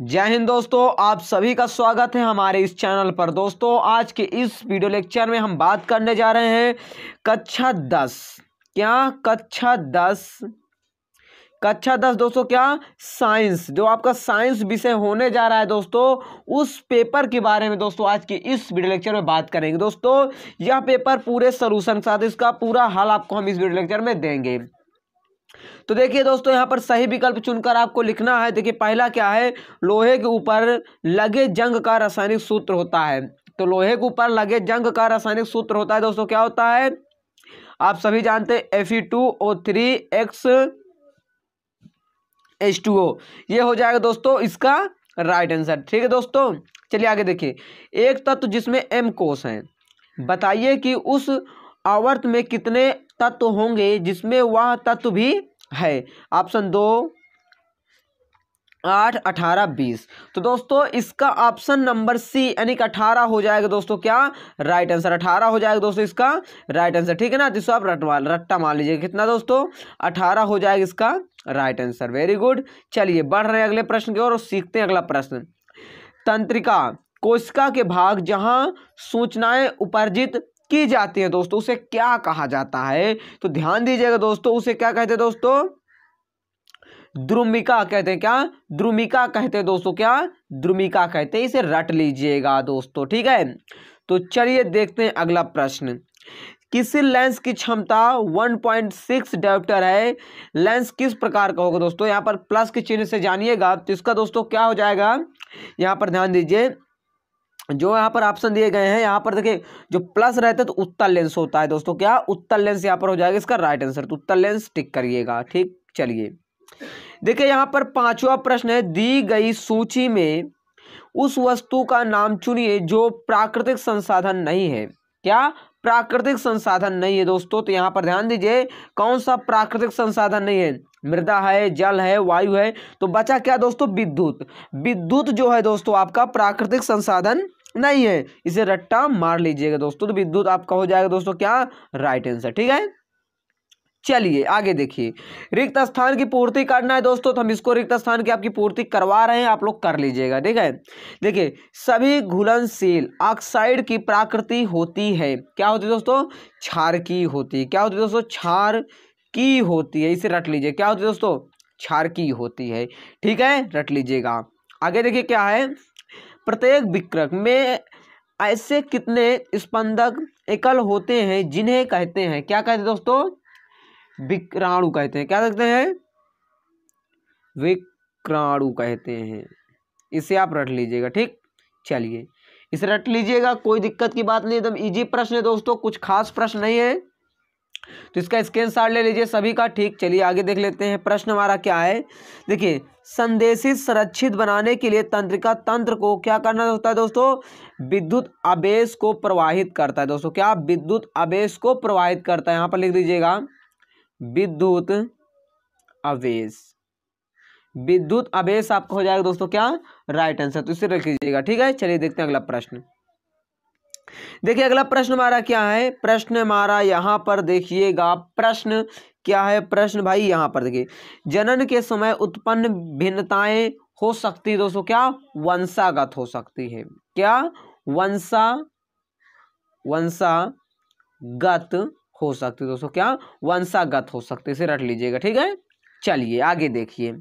जय हिंद दोस्तों आप सभी का स्वागत है हमारे इस चैनल पर दोस्तों आज के इस वीडियो लेक्चर में हम बात करने जा रहे हैं कक्षा दस क्या कक्षा दस कक्षा दस दोस्तों क्या साइंस जो आपका साइंस विषय होने जा रहा है दोस्तों उस पेपर के बारे में दोस्तों आज के इस वीडियो लेक्चर में बात करेंगे दोस्तों यह पेपर पूरे सलूशन के साथ इसका पूरा हाल आपको हम इस वीडियो लेक्चर में देंगे तो देखिए दोस्तों यहाँ पर सही विकल्प चुनकर आपको लिखना है देखिए पहला क्या है लोहे के ऊपर लगे जंग का रासायनिक सूत्र होता है तो लोहे के ऊपर लगे जंग का रासायनिक सूत्र होता है दोस्तों क्या होता है आप सभी जानते हैं F E two O three X H two O ये हो जाएगा दोस्तों इसका राइट आंसर ठीक है दोस्तों चलिए आगे देखिए एक तत्व जिसमें एम कोष है बताइए कि उस आवर्त में कितने तत्व होंगे जिसमें वह तत्व भी है ऑप्शन दो आठ अठारह बीस तो दोस्तों इसका ऑप्शन नंबर सी यानी कि अठारह हो जाएगा दोस्तों क्या राइट आंसर अठारह हो जाएगा दोस्तों इसका राइट आंसर ठीक है ना जिसको आप रटवा रट्टा मान लीजिए कितना दोस्तों अठारह हो जाएगा इसका राइट आंसर वेरी गुड चलिए बढ़ रहे हैं अगले प्रश्न की ओर और सीखते हैं अगला प्रश्न तंत्रिका कोशिका के भाग जहाँ सूचनाएं उपार्जित की जाती है दोस्तों उसे क्या कहा जाता है तो ध्यान दीजिएगा दोस्तों उसे क्या कहते हैं दोस्तों द्रुमिका कहते हैं क्या द्रुमिका कहते हैं दोस्तों क्या द्रुमिका कहते हैं इसे रट लीजिएगा दोस्तों ठीक है तो चलिए देखते हैं अगला प्रश्न किसी लेंस की क्षमता 1.6 पॉइंट डायोप्टर है लेंस किस प्रकार का होगा दोस्तों यहाँ पर प्लस के चिन्ह से जानिएगा तो इसका दोस्तों क्या हो जाएगा यहाँ पर ध्यान दीजिए जो यहाँ पर ऑप्शन दिए गए हैं यहाँ पर देखिए जो प्लस रहता है तो उत्तर लेंस होता है दोस्तों क्या उत्तर लेंस यहाँ पर हो जाएगा इसका राइट आंसर तो उत्तर लेंस टिक करिएगा ठीक चलिए देखिए यहाँ पर पांचवा प्रश्न है दी गई सूची में उस वस्तु का नाम चुनिए जो प्राकृतिक संसाधन नहीं है क्या प्राकृतिक संसाधन नहीं है दोस्तों तो यहाँ पर ध्यान दीजिए कौन सा प्राकृतिक संसाधन नहीं है मृदा है जल है वायु है तो बचा क्या दोस्तों विद्युत विद्युत जो है दोस्तों आपका प्राकृतिक संसाधन नहीं है इसे रट्टा मार लीजिएगा दोस्तों तो विद्युत आपका हो जाएगा दोस्तों क्या राइट आंसर ठीक है चलिए आगे देखिए रिक्त स्थान की पूर्ति करना है दोस्तों तो हम इसको रिक्त स्थान की आपकी पूर्ति करवा रहे हैं आप लोग कर लीजिएगा ठीक है देखिए सभी घुलनशील ऑक्साइड की प्राकृति होती है क्या होती है दोस्तों छार की होती है क्या होती है दोस्तों छार की होती है इसे रट लीजिए क्या होती है दोस्तों छार की होती है ठीक है रट लीजिएगा आगे देखिए क्या है प्रत्येक विक्रक में ऐसे कितने स्पंदक एकल होते हैं जिन्हें कहते हैं क्या कहते हैं दोस्तों विक्राणु कहते हैं क्या कहते हैं विक्राणु कहते हैं इसे आप रट लीजिएगा ठीक चलिए इसे रट लीजिएगा कोई दिक्कत की बात नहीं एकदम इजी प्रश्न है दोस्तों कुछ खास प्रश्न नहीं है तो इसका स्क्रीन शॉट ले लीजिए सभी का ठीक चलिए आगे देख लेते हैं प्रश्न हमारा क्या है देखिए संदेशित संरक्षित बनाने के लिए तंत्रिका तंत्र को क्या करना होता है दोस्तों विद्युत आवेश को प्रवाहित करता है दोस्तों क्या विद्युत आवेश को प्रवाहित करता है यहाँ पर लिख दीजिएगा विद्युत आवेश विद्युत आवेश आपका हो जाएगा दोस्तों क्या राइट आंसर तो इसे रख लीजिएगा ठीक है चलिए देखते हैं अगला प्रश्न देखिए अगला प्रश्न हमारा क्या है प्रश्न हमारा यहाँ पर देखिएगा प्रश्न क्या है प्रश्न भाई यहाँ पर देखिए जनन के समय उत्पन्न भिन्नताएं हो सकती है दोस्तों क्या वंशागत हो सकती है क्या वंशा वंशागत हो सकती है दोस्तों क्या वंशागत हो सकती है इसे रट लीजिएगा ठीक है चलिए आगे देखिए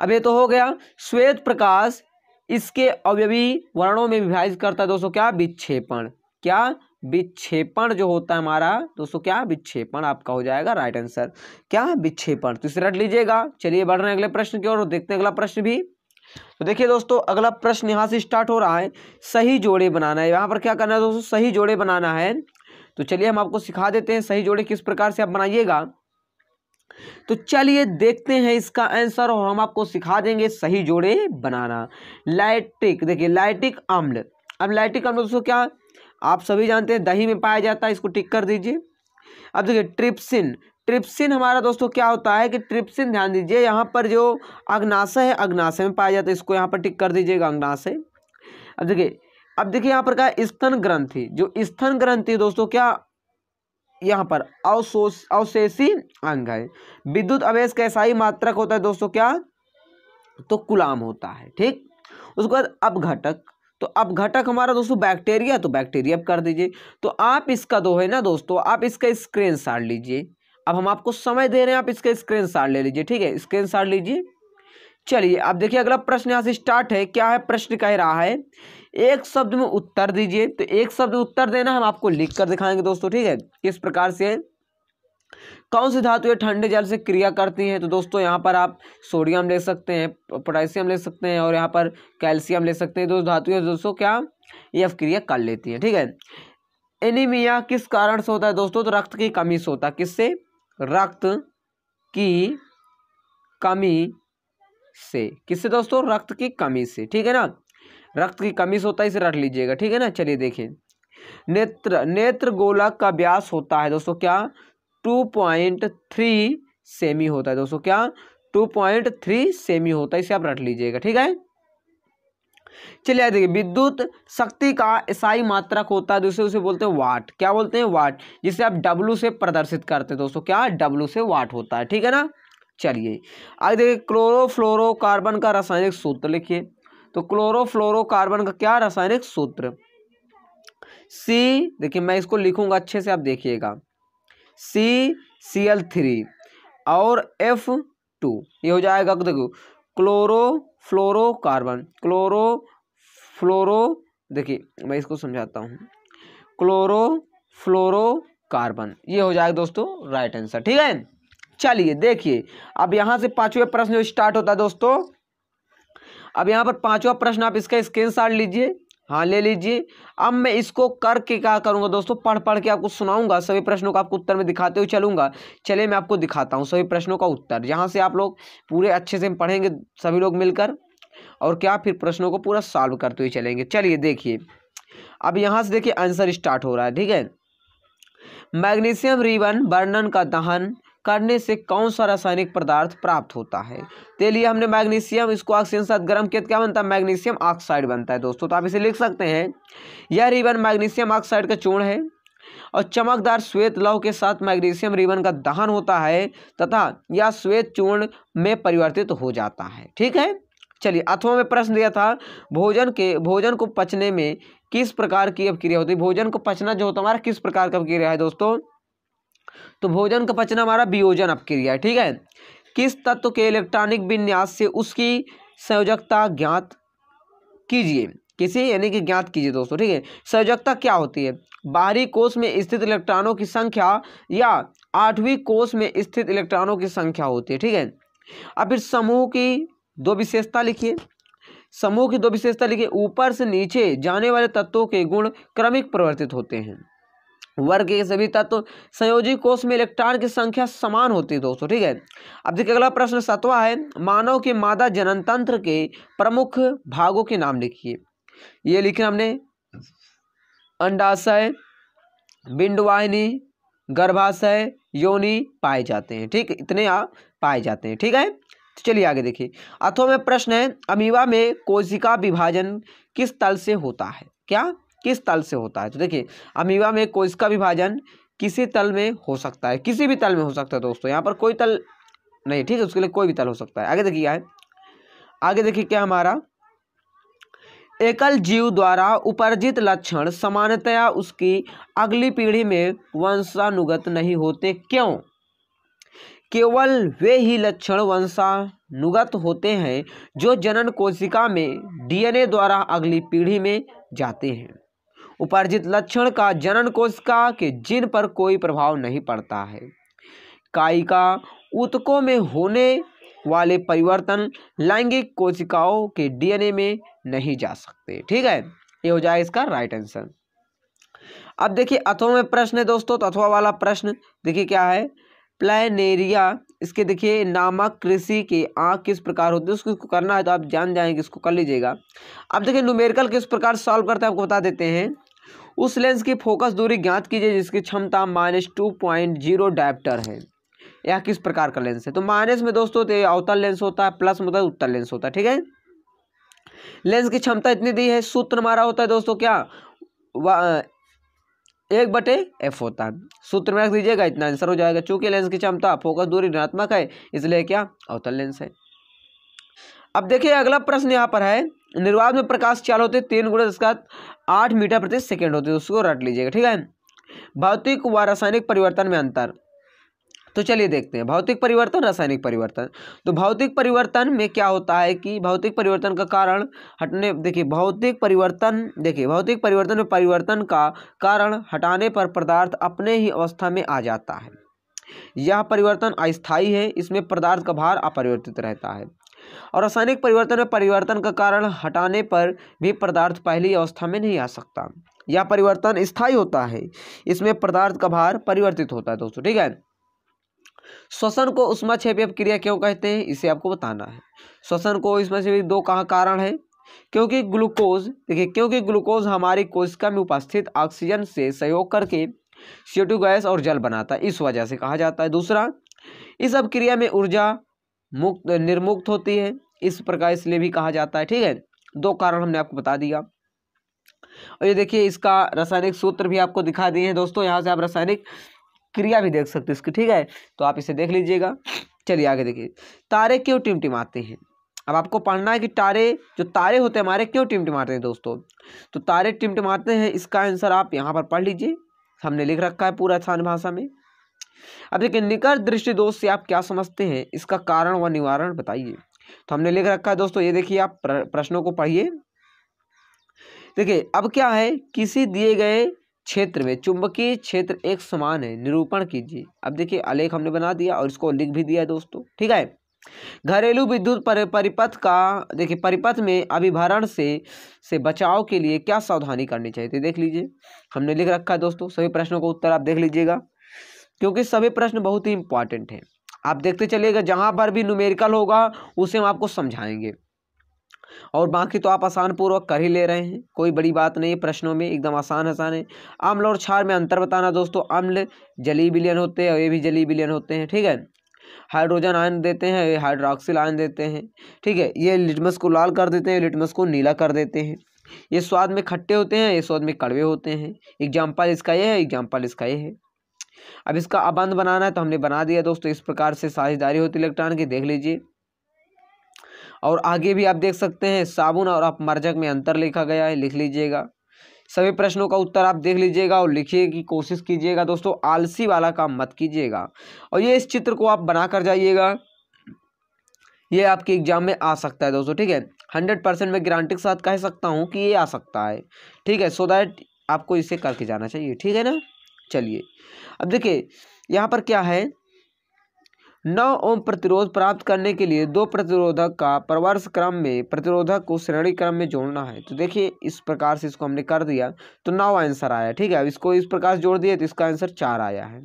अब ये तो हो गया श्वेत प्रकाश इसके अवयवी वर्णों में विभाजित करता है दोस्तों क्या विक्षेपण क्या विक्षेपण जो होता है हमारा दोस्तों क्या विक्षेपण आपका हो जाएगा राइट आंसर क्या विक्षेपण तो इसे रट लीजिएगा चलिए बढ़ रहे हैं अगले प्रश्न की ओर देखते हैं अगला प्रश्न भी तो देखिए दोस्तों अगला प्रश्न यहाँ से स्टार्ट हो रहा है सही जोड़े बनाना है यहाँ पर क्या करना है दोस्तों सही जोड़े बनाना है तो चलिए हम आपको सिखा देते हैं सही जोड़े किस प्रकार से आप बनाइएगा तो चलिए देखते हैं इसका आंसर और हम आपको सिखा देंगे सही जोड़े बनाना लाइटिक देखिए लाइटिक अम्ल अब लाइटिक अम्ल दोस्तों क्या आप सभी जानते हैं दही में पाया जाता है इसको टिक कर दीजिए अब देखिए ट्रिप्सिन ट्रिप्सिन हमारा दोस्तों क्या होता है कि ट्रिप्सिन ध्यान दीजिए यहाँ पर जो अग्नाशय है अग्नाशय में पाया जाता है इसको यहाँ पर टिक कर दीजिएगा अग्नाशय अब देखिए अब देखिए यहाँ पर क्या स्तन ग्रंथि जो स्तन ग्रंथि दोस्तों क्या यहाँ पर अवशोष अवशेषी अंग है विद्युत अवेश कैसा ही मात्रक होता है दोस्तों क्या तो कुलाम होता है ठीक उसके बाद अपघटक तो अपघटक हमारा दोस्तों बैक्टीरिया तो बैक्टीरिया कर दीजिए तो आप इसका दो है ना दोस्तों आप इसका स्क्रीन लीजिए अब हम आपको समय दे रहे हैं आप इसका स्क्रीन ले लीजिए ठीक है स्क्रीन लीजिए चलिए अब देखिए अगला प्रश्न यहाँ से स्टार्ट है क्या है प्रश्न कह रहा है एक शब्द में उत्तर दीजिए तो एक शब्द उत्तर देना हम आपको लिख कर दिखाएंगे दोस्तों ठीक है किस प्रकार से कौन सी धातु ठंडे जल से क्रिया करती हैं तो दोस्तों यहाँ पर आप सोडियम ले सकते हैं पोटेशियम ले सकते हैं और यहाँ पर कैल्शियम ले सकते हैं दो धातुएं दोस्तों क्या ये अवक्रिया कर लेती हैं ठीक है एनीमिया किस कारण से होता है दोस्तों तो रक्त की कमी से होता है किससे रक्त की कमी से किससे दोस्तों रक्त की कमी से ठीक है ना रक्त की कमी से होता है इसे रख लीजिएगा ठीक है ना चलिए देखिए नेत्र नेत्र गोलक का व्यास होता है दोस्तों क्या टू पॉइंट थ्री सेमी होता है दोस्तों क्या टू पॉइंट थ्री सेमी होता है इसे आप रख लीजिएगा ठीक है चलिए देखिए विद्युत शक्ति का ईसाई मात्रक होता है दूसरे उसे बोलते हैं वाट क्या बोलते हैं वाट जिसे आप डब्लू से प्रदर्शित करते हैं दोस्तों क्या डब्लू से वाट होता है ठीक है ना चलिए आगे देखिए क्लोरोफ्लोरोकार्बन का रासायनिक सूत्र लिखिए तो क्लोरोफ्लोरोकार्बन का क्या रासायनिक सूत्र सी देखिए मैं इसको लिखूंगा अच्छे से आप देखिएगा सी सी एल थ्री और एफ टू ये हो जाएगा देखो क्लोरोफ्लोरोकार्बन क्लोरो फ्लोरो देखिए मैं इसको समझाता हूँ क्लोरो फ्लोरो कार्बन ये हो जाएगा दोस्तों राइट आंसर ठीक है चलिए देखिए अब यहाँ से पाँचवें प्रश्न जो स्टार्ट होता है दोस्तों अब यहाँ पर पाँचवा प्रश्न आप इसका स्क्रीनशॉट लीजिए हाँ ले लीजिए अब मैं इसको करके क्या करूँगा दोस्तों पढ़ पढ़ के आपको सुनाऊंगा सभी प्रश्नों का आपको उत्तर में दिखाते हुए चलूंगा चलिए मैं आपको दिखाता हूँ सभी प्रश्नों का उत्तर यहाँ से आप लोग पूरे अच्छे से पढ़ेंगे सभी लोग मिलकर और क्या फिर प्रश्नों को पूरा सॉल्व करते हुए चलेंगे चलिए देखिए अब यहाँ से देखिए आंसर स्टार्ट हो रहा है ठीक है मैग्नीशियम रिबन वर्णन का दहन करने से कौन सा रासायनिक पदार्थ प्राप्त होता है तो लिए हमने मैग्नीशियम इसको ऑक्सीजन साथ गर्म किया तो क्या बनता है मैग्नीशियम ऑक्साइड बनता है दोस्तों तो आप इसे लिख सकते हैं यह रिबन मैग्नीशियम ऑक्साइड का चूर्ण है और चमकदार श्वेत लौह के साथ मैग्नीशियम रिबन का दहन होता है तथा यह श्वेत चूर्ण में परिवर्तित हो जाता है ठीक है चलिए अथवा में प्रश्न दिया था भोजन के भोजन को पचने में किस प्रकार की क्रिया होती है भोजन को पचना जो होता है हमारा किस प्रकार का क्रिया है दोस्तों तो भोजन का पचना हमारा वियोजन अपक्रिया है ठीक है किस तत्व के इलेक्ट्रॉनिक विन्यास से उसकी संयोजकता ज्ञात कीजिए किसी यानी कि ज्ञात कीजिए दोस्तों ठीक है संयोजकता क्या होती है बाहरी कोष में स्थित इलेक्ट्रॉनों की संख्या या आठवीं कोष में स्थित इलेक्ट्रॉनों की संख्या होती है ठीक है अब फिर समूह की दो विशेषता लिखिए समूह की दो विशेषता लिखिए ऊपर से नीचे जाने वाले तत्वों के गुण क्रमिक परिवर्तित होते हैं वर्ग के सभी तत्व तो संयोजी कोष में इलेक्ट्रॉन की संख्या समान होती है दोस्तों ठीक है अब देखिए अगला प्रश्न सातवां है मानव के मादा जनन तंत्र के प्रमुख भागों के नाम लिखिए ये लिखे हमने अंडाशय बिंडवाहिनी गर्भाशय योनि पाए जाते हैं ठीक इतने आप पाए जाते हैं ठीक है तो चलिए आगे देखिए अथो में प्रश्न है अमीवा में कोशिका विभाजन किस तल से होता है क्या किस तल से होता है तो देखिए अमीबा में कोश का विभाजन किसी तल में हो सकता है किसी भी तल में हो सकता है दोस्तों यहाँ पर कोई तल नहीं ठीक है उसके लिए कोई भी तल हो सकता है आगे देखिए क्या है आगे देखिए क्या हमारा एकल जीव द्वारा उपार्जित लक्षण सामान्यतया उसकी अगली पीढ़ी में वंशानुगत नहीं होते क्यों केवल वे ही लक्षण वंशानुगत होते हैं जो जनन कोशिका में डीएनए द्वारा अगली पीढ़ी में जाते हैं उपार्जित लक्षण का जनन कोशिका के जिन पर कोई प्रभाव नहीं पड़ता है कायिका ऊतकों में होने वाले परिवर्तन लैंगिक कोशिकाओं के डीएनए में नहीं जा सकते ठीक है ये हो जाए इसका राइट आंसर अब देखिए अथवा में प्रश्न है दोस्तों तो अथवा वाला प्रश्न देखिए क्या है प्लेनेरिया इसके देखिए नामक कृषि के आँख किस प्रकार होती है उसको करना है तो आप जान जाएंगे इसको कर लीजिएगा अब देखिए न्यूमेरिकल किस प्रकार सॉल्व करते हैं आपको बता देते हैं उस लेंस की फोकस दूरी ज्ञात कीजिए जिसकी क्षमता minus two point zero diopter है यह किस प्रकार का लेंस है तो माइनस में दोस्तों तो अवतल लेंस होता है प्लस मतलब तो उत्तर लेंस होता है ठीक है लेंस की क्षमता इतनी दी है सूत्र हमारा होता है दोस्तों क्या एक बटे एफ होता है सूत्र में रख दीजिएगा इतना आंसर हो जाएगा चूंकि लेंस की क्षमता फोकस दूरी ऋणात्मक है इसलिए क्या अवतल लेंस है अब देखिए अगला प्रश्न यहाँ पर है निर्वाध में प्रकाश चाल होते तीन गुणा का आठ मीटर प्रति सेकेंड होते उसको रट लीजिएगा ठीक है भौतिक व रासायनिक परिवर्तन में अंतर तो चलिए देखते हैं भौतिक परिवर्तन रासायनिक परिवर्तन तो भौतिक परिवर्तन में क्या होता है कि भौतिक परिवर्तन का कारण हटने देखिए भौतिक परिवर्तन देखिए भौतिक परिवर्तन में परिवर्तन का कारण हटाने पर पदार्थ अपने ही अवस्था में आ जाता है यह परिवर्तन अस्थायी है इसमें पदार्थ का भार अपरिवर्तित रहता है और रासायनिक परिवर्तन में परिवर्तन का कारण हटाने पर भी पदार्थ पहली अवस्था में नहीं आ सकता यह परिवर्तन स्थायी होता है इसमें पदार्थ का भार परिवर्तित होता है दोस्तों ठीक है श्वसन को उष्मा छेपी अपक्रिया क्यों कहते हैं इसे आपको बताना है श्वसन को इसमें से दो कहाँ कारण है क्योंकि ग्लूकोज देखिए क्योंकि ग्लूकोज हमारी कोशिका में उपस्थित ऑक्सीजन से सहयोग करके सी गैस और जल बनाता है इस वजह से कहा जाता है दूसरा इस अपक्रिया में ऊर्जा मुक्त निर्मुक्त होती है इस प्रकार इसलिए भी कहा जाता है ठीक है दो कारण हमने आपको बता दिया और ये देखिए इसका रासायनिक सूत्र भी आपको दिखा दिए हैं दोस्तों यहाँ से आप रासायनिक क्रिया भी देख सकते हैं इसकी ठीक है तो आप इसे देख लीजिएगा चलिए आगे देखिए तारे क्यों टिमटिमाते हैं अब आपको पढ़ना है कि तारे जो तारे होते हैं हमारे क्यों टिमटिमाते हैं दोस्तों तो तारे टिमटिमाते हैं इसका आंसर आप यहाँ पर पढ़ लीजिए हमने लिख रखा है पूरा आसान भाषा में अब देखिए निकट दृष्टि दोष से आप क्या समझते हैं इसका कारण व निवारण बताइए तो हमने लिख रखा है दोस्तों ये देखिए आप प्रश्नों को पढ़िए देखिए अब क्या है किसी दिए गए क्षेत्र में चुंबकीय क्षेत्र एक समान है निरूपण कीजिए अब देखिए आलेख हमने बना दिया और इसको लिख भी दिया है दोस्तों ठीक है घरेलू विद्युत पर, परिपथ का देखिए परिपथ में अभिभारण से से बचाव के लिए क्या सावधानी करनी चाहिए तो देख लीजिए हमने लिख रखा है दोस्तों सभी प्रश्नों का उत्तर आप देख लीजिएगा क्योंकि सभी प्रश्न बहुत ही इंपॉर्टेंट हैं आप देखते चलिएगा जहाँ पर भी न्यूमेरिकल होगा उसे हम आपको समझाएंगे और बाकी तो आप आसान पूर्वक कर ही ले रहे हैं कोई बड़ी बात नहीं प्रश्नों में एकदम आसान आसान है अम्ल और क्षार में अंतर बताना दोस्तों अम्ल जली बिलियन होते हैं और ये भी जली बिलियन होते हैं ठीक है हाइड्रोजन आयन देते हैं ये हाइड्रोक्सिल आयन देते हैं ठीक है ये लिटमस को लाल कर देते हैं लिटमस को नीला कर देते हैं ये स्वाद में खट्टे होते हैं ये स्वाद में कड़वे होते हैं एग्जाम्पल इसका ये है एग्जाम्पल इसका ये है अब इसका अबंध बनाना है तो हमने बना दिया दोस्तों इस प्रकार से साझेदारी होती इलेक्ट्रॉन की देख लीजिए और आगे भी आप देख सकते हैं साबुन और अपमर्जक में अंतर लिखा गया है लिख लीजिएगा सभी प्रश्नों का उत्तर आप देख लीजिएगा और लिखिए की कोशिश कीजिएगा दोस्तों आलसी वाला काम मत कीजिएगा और ये इस चित्र को आप बना कर जाइएगा ये आपके एग्जाम में आ सकता है दोस्तों ठीक है हंड्रेड परसेंट मैं गारंटी के साथ कह सकता हूँ कि ये आ सकता है ठीक है सो so दैट आपको इसे करके जाना चाहिए ठीक है ना चलिए अब देखिए यहाँ पर क्या है नौ ओम प्रतिरोध प्राप्त करने के लिए दो प्रतिरोधक का परवर्ष क्रम में प्रतिरोधक को श्रेणी क्रम में जोड़ना है तो देखिए इस प्रकार से इसको हमने कर दिया तो नौ आंसर आया ठीक है अब इसको इस प्रकार से जोड़ दिया तो इसका आंसर चार आया है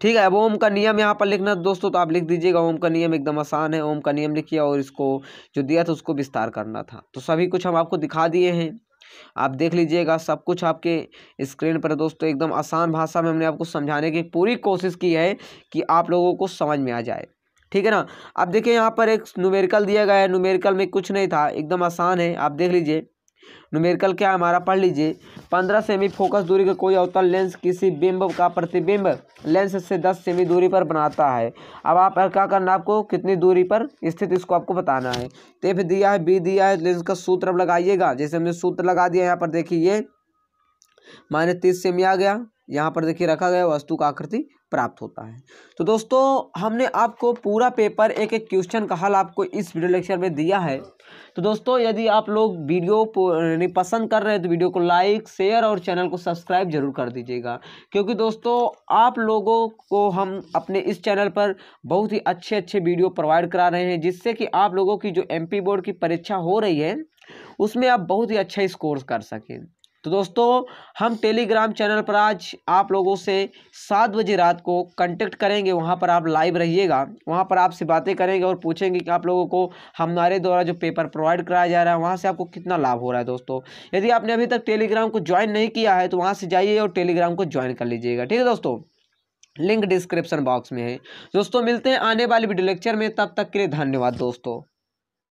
ठीक है अब ओम का नियम यहाँ पर लिखना दोस्तों तो आप लिख दीजिएगा ओम का नियम एकदम आसान है ओम का नियम लिखिए और इसको जो दिया था उसको विस्तार करना था तो सभी कुछ हम आपको दिखा दिए हैं आप देख लीजिएगा सब कुछ आपके स्क्रीन पर दोस्तों एकदम आसान भाषा में हमने आपको समझाने की पूरी कोशिश की है कि आप लोगों को समझ में आ जाए ठीक है ना अब देखिए यहाँ पर एक न्यूमेरिकल दिया गया है न्यूमेरिकल में कुछ नहीं था एकदम आसान है आप देख लीजिए नुमेरिकल क्या है हमारा पढ़ लीजिए पंद्रह सेमी फोकस दूरी का कोई अवतल लेंस किसी बिंब का प्रतिबिंब लेंस से दस सेमी दूरी पर बनाता है अब आप क्या करना आपको कितनी दूरी पर स्थित इसको आपको बताना है तो फिर दिया है बी दिया है लेंस का सूत्र अब लगाइएगा जैसे हमने सूत्र लगा दिया यहाँ पर देखिए माइनस तीस सेमी आ गया यहाँ पर देखिए रखा गया वस्तु का आकृति प्राप्त होता है तो दोस्तों हमने आपको पूरा पेपर एक एक क्वेश्चन का हल आपको इस वीडियो लेक्चर में दिया है तो दोस्तों यदि आप लोग वीडियो पसंद कर रहे हैं तो वीडियो को लाइक शेयर और चैनल को सब्सक्राइब जरूर कर दीजिएगा क्योंकि दोस्तों आप लोगों को हम अपने इस चैनल पर बहुत ही अच्छे अच्छे वीडियो प्रोवाइड करा रहे हैं जिससे कि आप लोगों की जो एम बोर्ड की परीक्षा हो रही है उसमें आप बहुत ही अच्छा स्कोर कर सकें तो दोस्तों हम टेलीग्राम चैनल पर आज आप लोगों से सात बजे रात को कांटेक्ट करेंगे वहाँ पर आप लाइव रहिएगा वहाँ पर आपसे बातें करेंगे और पूछेंगे कि आप लोगों को हमारे द्वारा जो पेपर प्रोवाइड कराया जा रहा है वहाँ से आपको कितना लाभ हो रहा है दोस्तों यदि आपने अभी तक टेलीग्राम को ज्वाइन नहीं किया है तो वहाँ से जाइए और टेलीग्राम को ज्वाइन कर लीजिएगा ठीक है दोस्तों लिंक डिस्क्रिप्शन बॉक्स में है दोस्तों मिलते हैं आने वाले वीडियो लेक्चर में तब तक के लिए धन्यवाद दोस्तों